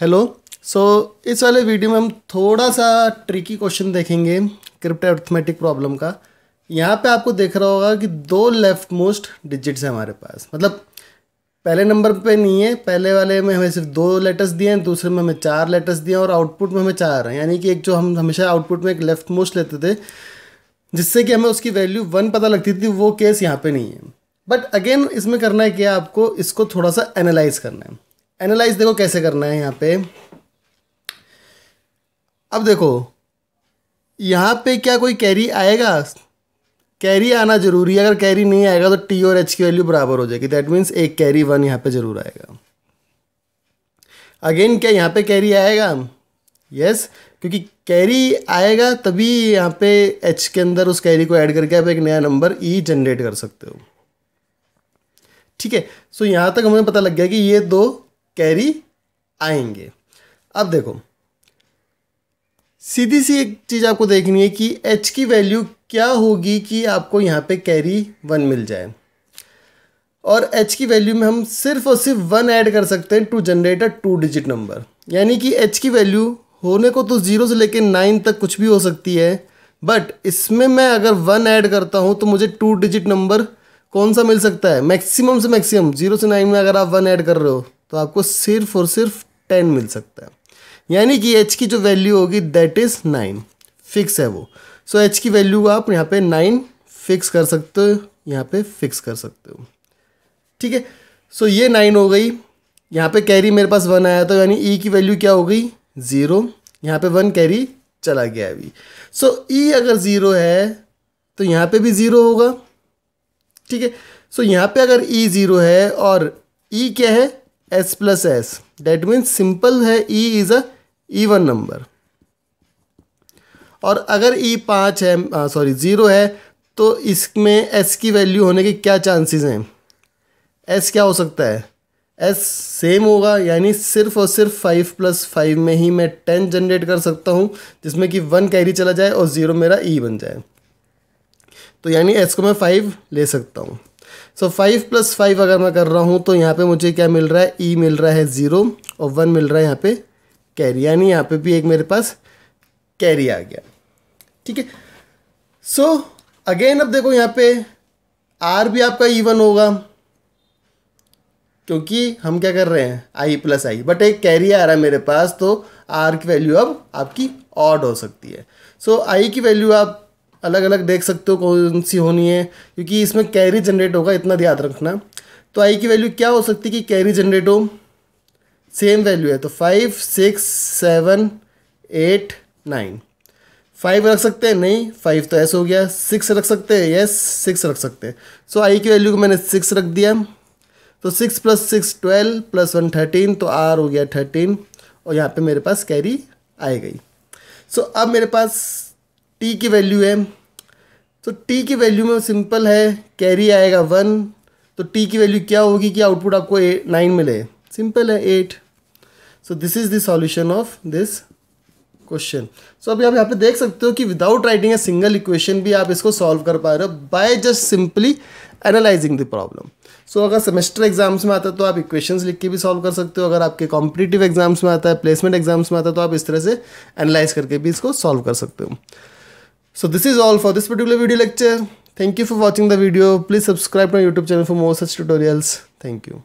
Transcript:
Hello सो so, इस वाले video में हम थोड़ा सा ट्रिकी क्वेश्चन देखेंगे क्रिप्टो अर्थमेटिक प्रॉब्लम का यहाँ पे आपको देख रहा होगा कि दो लेफ्ट मोस्ट डिजिट्स हैं हमारे पास मतलब पहले नंबर पे नहीं है पहले वाले में हमें सिर्फ दो लेटर्स दिए हैं दूसरे में हमें चार लेटर्स दिए हैं और आउटपुट में हमें चार हैं यानी कि एक जो हम हमेशा आउटपुट में एक लेफ्ट मोस्ट लेते थे जिससे कि हमें उसकी वैल्यू वन पता लगती थी वो केस यहाँ पर नहीं है बट अगेन इसमें करना है क्या आपको इसको थोड़ा सा एनालाइज करना है एनालाइज देखो कैसे करना है यहाँ पे अब देखो यहाँ पे क्या कोई कैरी आएगा कैरी आना जरूरी है अगर कैरी नहीं आएगा तो टी और एच की वैल्यू बराबर हो जाएगी दैट मीन्स एक कैरी वन यहाँ पे जरूर आएगा अगेन क्या यहाँ पे कैरी आएगा यस yes, क्योंकि कैरी आएगा तभी यहाँ पे एच के अंदर उस कैरी को ऐड करके आप एक नया नंबर ई जनरेट कर सकते हो ठीक है सो यहाँ तक हमें पता लग गया कि ये दो कैरी आएंगे अब देखो सीधी सी एक चीज़ आपको देखनी है कि एच की वैल्यू क्या होगी कि आपको यहाँ पे कैरी वन मिल जाए और एच की वैल्यू में हम सिर्फ और सिर्फ वन ऐड कर सकते हैं to generate a two digit number यानी कि एच की वैल्यू होने को तो ज़ीरो से लेकर नाइन तक कुछ भी हो सकती है बट इसमें मैं अगर वन ऐड करता हूँ तो मुझे टू डिजिट नंबर कौन सा मिल सकता है मैक्सिमम से मैक्सिमम जीरो से नाइन में अगर आप वन ऐड कर रहे हो तो आपको सिर्फ और सिर्फ टेन मिल सकता है यानी कि एच की जो वैल्यू होगी दैट इज़ नाइन फिक्स है वो सो so, एच की वैल्यू आप यहाँ पे नाइन फिक्स कर सकते हो यहाँ पे फिक्स कर सकते हो ठीक है सो ये नाइन हो गई यहाँ पे कैरी मेरे पास वन आया था यानी ई e की वैल्यू क्या हो गई ज़ीरो यहाँ पे वन कैरी चला गया अभी सो ई e अगर ज़ीरो है तो यहाँ पे भी ज़ीरो होगा ठीक है सो यहाँ पे अगर ई e ज़ीरो है और ई क्या है S plus S that means simple है E is a even number और अगर ई e पाँच है सॉरी ज़ीरो है तो इसमें एस की वैल्यू होने के क्या चांसेस हैं एस क्या हो सकता है एस सेम होगा यानी सिर्फ और सिर्फ फाइव प्लस फाइव में ही मैं टेन जनरेट कर सकता हूँ जिसमें कि वन कैरी चला जाए और ज़ीरो मेरा ई e बन जाए तो यानी एस को मैं फाइव ले सकता हूँ सो फाइव प्लस फाइव अगर मैं कर रहा हूँ तो यहाँ पे मुझे क्या मिल रहा है ई e मिल रहा है ज़ीरो और वन मिल रहा है यहाँ पे कैरी यानी यहाँ पे भी एक मेरे पास कैरी आ गया ठीक है सो अगेन अब देखो यहाँ पे आर भी आपका वन होगा क्योंकि हम क्या कर रहे हैं आई प्लस आई बट एक कैरी आ रहा है मेरे पास तो आर की वैल्यू अब आपकी ऑड हो सकती है सो so, आई की वैल्यू आप अलग अलग देख सकते हो कौन सी होनी है क्योंकि इसमें कैरी जनरेट होगा इतना याद रखना तो आई की वैल्यू क्या हो सकती है कि कैरी जनरेट हो सेम वैल्यू है तो five six seven eight nine five रख सकते हैं नहीं फाइव तो ऐसा हो गया सिक्स रख सकते हैं यस सिक्स रख सकते हैं सो आई की वैल्यू को मैंने सिक्स रख दिया तो six plus six twelve plus one thirteen तो आर हो गया थर्टीन और यहाँ पे मेरे पास कैरी आ गई सो so, अब मेरे पास टी की वैल्यू तो है तो टी की वैल्यू में सिंपल है कैरी आएगा वन तो टी की वैल्यू क्या होगी कि आउटपुट आपको नाइन मिले सिंपल है eight so this is the solution of this question so अभी आप यहाँ पे देख सकते हो कि without writing a single equation भी आप इसको सॉल्व कर पा रहे हो by just simply analysing the problem so अगर सेमेस्टर एग्जाम्स में आता है तो आप इक्वेशंस लिख के भी सॉल्व कर सकते हो अगर आपके कॉम्पिटिटिव एग्जाम्स में आता है प्लेसमेंट एग्जाम्स में आता है तो आप इस तरह से एनालाइज करके भी इसको सॉल्व कर सकते हो So this is all for this particular video lecture. Thank you for watching the video. Please subscribe to my YouTube channel for more such tutorials. Thank you.